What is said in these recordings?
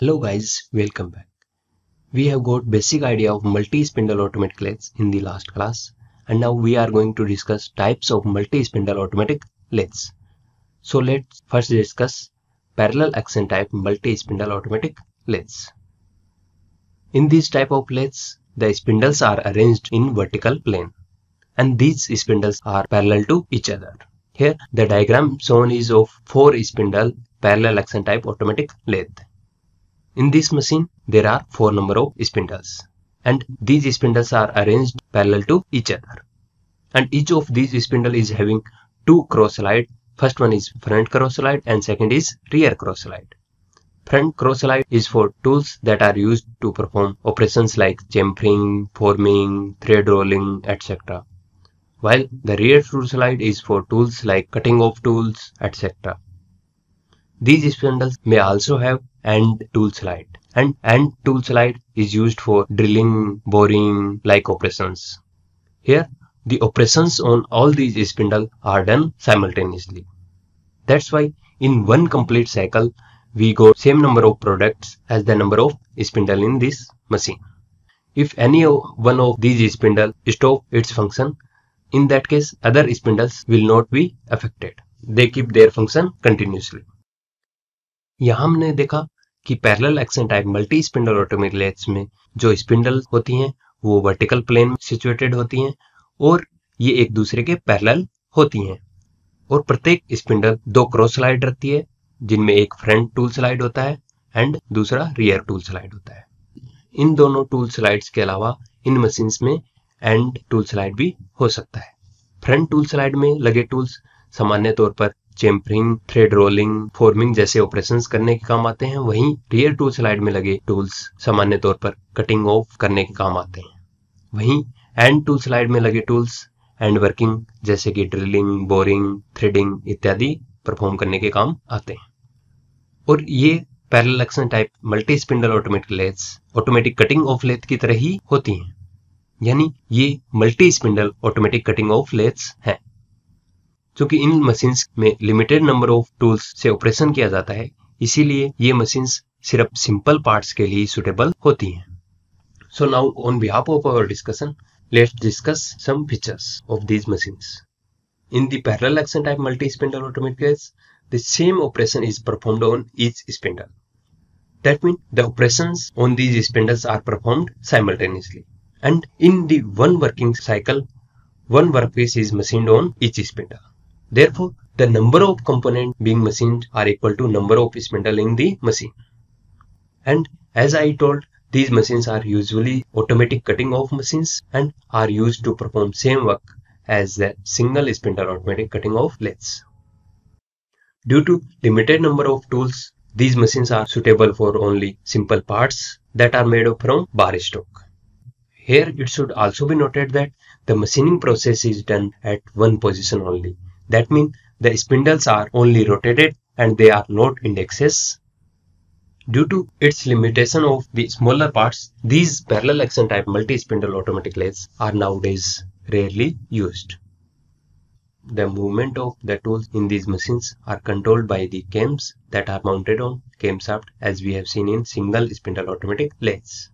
Hello guys, welcome back. We have got basic idea of multi-spindle automatic lathes in the last class and now we are going to discuss types of multi-spindle automatic lathes. So let's first discuss parallel action type multi-spindle automatic lathes. In this type of lathes, the spindles are arranged in vertical plane and these spindles are parallel to each other. Here the diagram shown is of 4 spindle parallel action type automatic lathe in this machine, there are 4 number of spindles and these spindles are arranged parallel to each other. And each of these spindle is having two cross slide. First one is front cross slide, and second is rear cross slide. Front cross slide is for tools that are used to perform operations like chamfering, forming, thread rolling, etc. While the rear slide is for tools like cutting off tools, etc. These spindles may also have and tool slide. And, and tool slide is used for drilling, boring like operations. Here, the operations on all these spindle are done simultaneously. That's why in one complete cycle, we got same number of products as the number of spindle in this machine. If any one of these spindle stop its function, in that case other spindles will not be affected. They keep their function continuously. यहाँ हमने देखा कि parallel action type multi spindle automatic lathes में जो spindle होती हैं वो vertical plane में सिचुएटेड होती हैं और ये एक दूसरे के पैरेलल होती हैं और प्रत्येक स्पिंडल दो क्रॉस स्लाइड रहती है जिनमें एक फ्रंट टूल स्लाइड होता है एंड दूसरा रियर टूल स्लाइड होता है इन दोनों टूल स्लाइड्स के अलावा इन मशीन्स में एंड टूल स्लाइड भी हो सकता है फ्रंट टूल स्लाइड में लगे टूल्स सामान्य तौर पर चेम्परिंग थ्रेड रोलिंग फॉर्मिंग जैसे ऑपरेशन करने के काम आते हैं वहीं रियर टूल स्लाइड में लगे टूल्स सामान्य तौर पर कटिंग ऑफ करने के काम आते हैं वहीं एंड टूल स्लाइड में लगे टूल्स एंड वर्किंग जैसे कि ड्रिलिंग बोरिंग थ्रेडिंग इत्यादि परफॉर्म करने के काम आते हैं और ये parallel type multi spindle automatic lathes automatic cutting off lathe की तरह ही होती हैं यानी ये multi spindle automatic cutting off lathes हैं जो इन मशीन में लिमिटेड नंबर ऑफ टूल्स से ऑपरेशन किया जाता है इसीलिए ये मशीन्स सिर्फ सिंपल पार्ट्स के लिए सुटेबल होती हैं so now on behalf of our discussion let's discuss some features of these machines in the action type multi spindle automatic same operation is performed on each spindle that mean the operation on these spindles are performed simultaneously and in the one working cycle one work piece is machine on each Therefore, the number of components being machined are equal to number of spindle in the machine. And as I told, these machines are usually automatic cutting off machines and are used to perform same work as the single spindle automatic cutting off lathes. Due to limited number of tools, these machines are suitable for only simple parts that are made from bar stock. Here it should also be noted that the machining process is done at one position only that means the spindles are only rotated and they are not indexes. Due to its limitation of the smaller parts, these parallel action type multi-spindle automatic lathes are nowadays rarely used. The movement of the tools in these machines are controlled by the cams that are mounted on camshaft as we have seen in single spindle automatic lathes.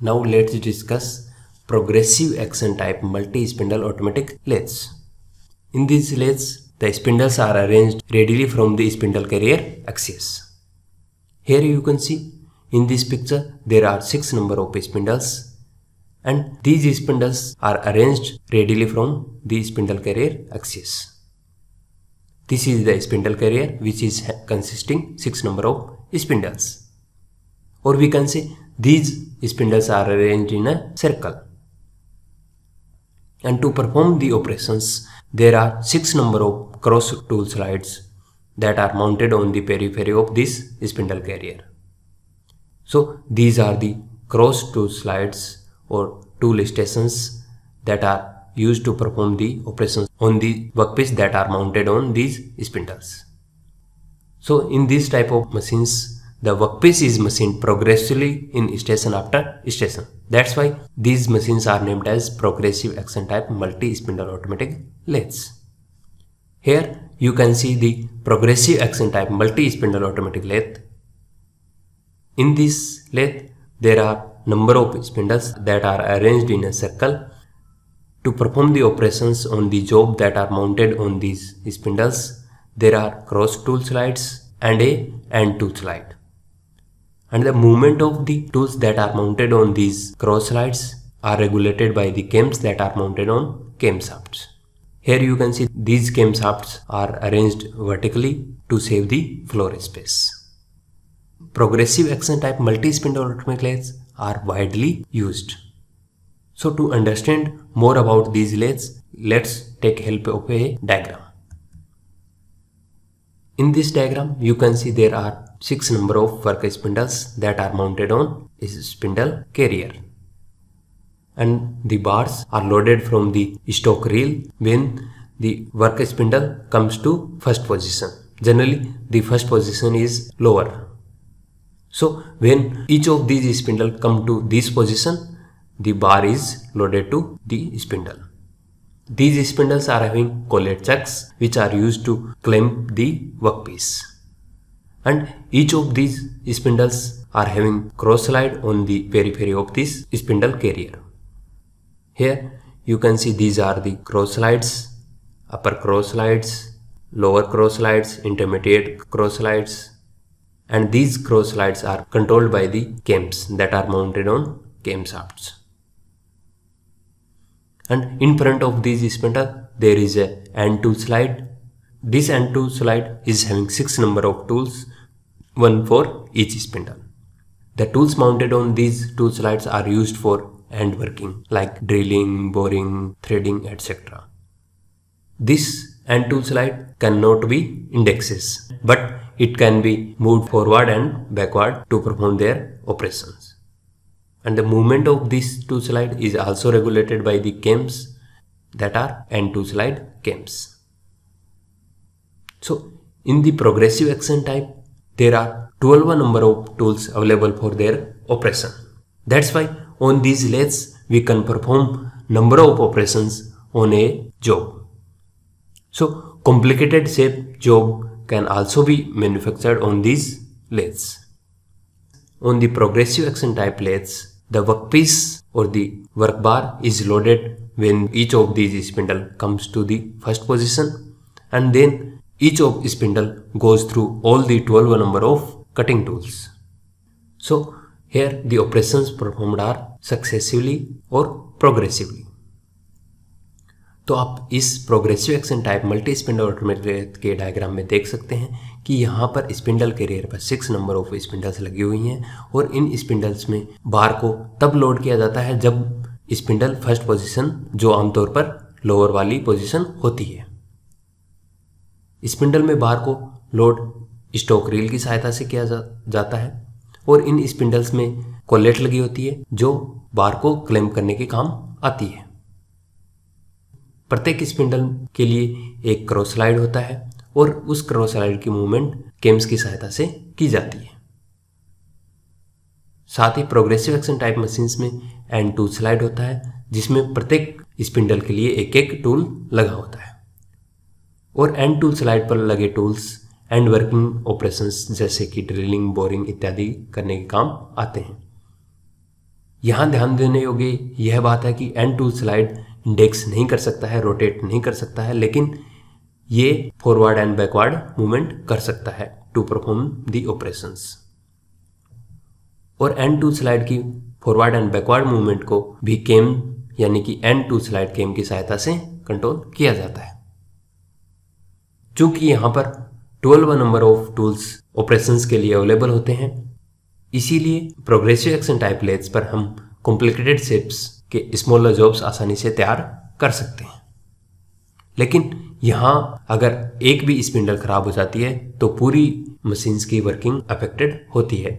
Now let's discuss progressive action type multi-spindle automatic lathes. In these leads, the spindles are arranged radially from the spindle carrier axis. Here you can see in this picture there are 6 number of spindles and these spindles are arranged radially from the spindle carrier axis. This is the spindle carrier which is consisting 6 number of spindles. Or we can say these spindles are arranged in a circle and to perform the operations there are 6 number of cross tool slides that are mounted on the periphery of this spindle carrier. So these are the cross tool slides or tool stations that are used to perform the operations on the workpiece that are mounted on these spindles. So in this type of machines the workpiece is machined progressively in station after station. That's why these machines are named as progressive action type multi-spindle automatic lathes. Here you can see the progressive action type multi-spindle automatic lathe. In this lathe, there are number of spindles that are arranged in a circle to perform the operations on the job that are mounted on these spindles. There are cross tool slides and a end tool slide and the movement of the tools that are mounted on these cross slides are regulated by the cams that are mounted on camshafts. Here you can see these camshafts are arranged vertically to save the floor space. Progressive action type multi-spindle automatic lathes are widely used. So to understand more about these lathes, let's take help of a diagram. In this diagram, you can see there are 6 number of work spindles that are mounted on a spindle carrier. And the bars are loaded from the stock reel when the work spindle comes to first position. Generally the first position is lower. So when each of these spindle come to this position the bar is loaded to the spindle. These spindles are having collet chucks which are used to clamp the workpiece and each of these spindles are having cross slide on the periphery of this spindle carrier. Here you can see these are the cross slides, upper cross slides, lower cross slides, intermediate cross slides and these cross slides are controlled by the cams that are mounted on cams shafts. And in front of this spindle there a end to slide this N2 slide is having 6 number of tools, one for each spindle. The tools mounted on these two slides are used for end working like drilling, boring, threading, etc. This end tool slide cannot be indexes, but it can be moved forward and backward to perform their operations. And the movement of this two slide is also regulated by the cams that are end tool slide cams. So in the progressive action type, there are 12 number of tools available for their operation. That's why on these lathes, we can perform number of operations on a job. So complicated shape job can also be manufactured on these lathes. On the progressive action type lathes, the workpiece or the work bar is loaded when each of these spindle comes to the first position and then Each of spindle goes through all the 12 number of cutting tools. So here the operations performed are successively or progressively. तो आप इस progressive action type multi spindle automat के diagram में देख सकते हैं कि यहाँ पर स्पिंडल के रेयर पर सिक्स नंबर ऑफ स्पिंडल्स लगी हुई हैं और इन स्पिंडल्स में बार को तब लोड किया जाता है जब स्पिंडल फर्स्ट पोजीशन जो आमतौर पर लोअर वाली पोजीशन होती है स्पिंडल में बार को लोड स्टोक रेल की सहायता से किया जा, जाता है और इन स्पिंडल्स में कोलेट लगी होती है जो बार को क्लेम करने के काम आती है प्रत्येक स्पिंडल के लिए एक क्रोसलाइड होता है और उस क्रोसलाइड की मूवमेंट केम्स की सहायता से की जाती है साथ ही प्रोग्रेसिव एक्शन टाइप मशीन्स में एंड टूल स्लाइड होता है जिसमें प्रत्येक स्पिंडल के लिए एक एक टूल लगा होता है और एंड टूल स्लाइड पर लगे टूल्स एंड वर्किंग ऑपरेशन जैसे कि ड्रिलिंग बोरिंग इत्यादि करने के काम आते हैं यहाँ ध्यान देने योग्य यह बात है कि एंड टूल स्लाइड इंडेक्स नहीं कर सकता है रोटेट नहीं कर सकता है लेकिन ये फॉरवर्ड एंड बैकवर्ड मूवमेंट कर सकता है टू परफॉर्म दी ऑपरेशन और एंड टूल स्लाइड की फॉरवर्ड एंड बैकवर्ड मूवमेंट को भी केम यानी कि एंड टूल स्लाइड केम की सहायता से कंट्रोल किया जाता है चूंकि यहां पर twelve number of tools operation के लिए अवेलेबल होते हैं इसीलिए प्रोग्रेसिव एक्शन टाइपलेट्स पर हम कॉम्प्लिकेटेड शेप्स के स्मॉलर जॉब्स आसानी से तैयार कर सकते हैं लेकिन यहाँ अगर एक भी स्पिंडल खराब हो जाती है तो पूरी मशीन की वर्किंग अफेक्टेड होती है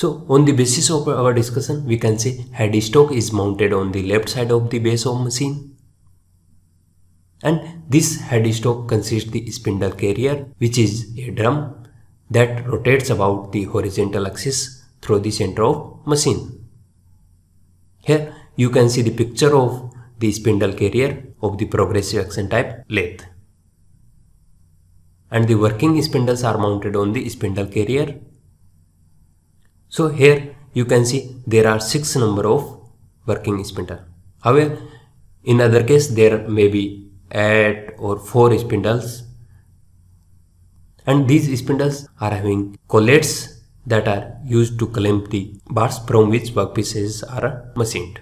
so on the basis of our discussion we can say head stock is mounted on the left side of the base of machine and this headstock consists the spindle carrier which is a drum that rotates about the horizontal axis through the center of machine. Here you can see the picture of the spindle carrier of the progressive action type lathe. And the working spindles are mounted on the spindle carrier. So here you can see there are 6 number of working spindle. However, in other case there may be eight और four spindles and these spindles are having collets that are use to clamp the bars from which work pieces are machined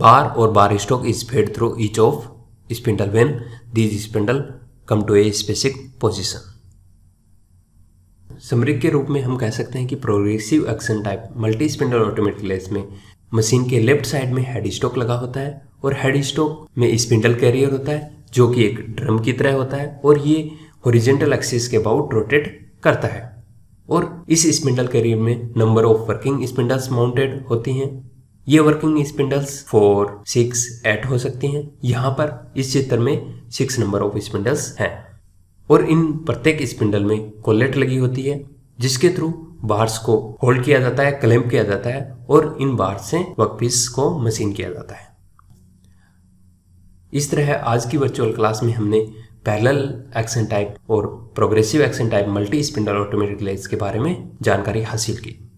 bar और bar stock is fed through each of spindle when these spindle come to a specific position समृद्ध के रूप में हम कह सकते हैं कि progressive action type multi spindle automatic lathes में मशीन के लेफ्ट साइड में हेड स्टॉक लगा होता है और हेड स्टोक में स्पिंडल कैरियर होता है जो कि एक ड्रम की तरह होता है और ये होरिजेंटल एक्सिस के अबाउट रोटेट करता है और इस स्पिंडल कैरियर में number of working spindles mounted होती हैं ये working spindles four six eight हो सकती हैं यहाँ पर इस चित्र में सिक्स नंबर ऑफ स्पिंडल्स हैं और इन प्रत्येक स्पिंडल में कोलेट लगी होती है जिसके थ्रू बार्स को होल्ड किया जाता है क्लेम किया जाता है और इन बार्स से वर्कपीस को मशीन किया जाता है इस तरह आज की वर्चुअल क्लास में हमने पैरेलल एक्शन टाइप और progressive action type multi spindle automatic lathes के बारे में जानकारी हासिल की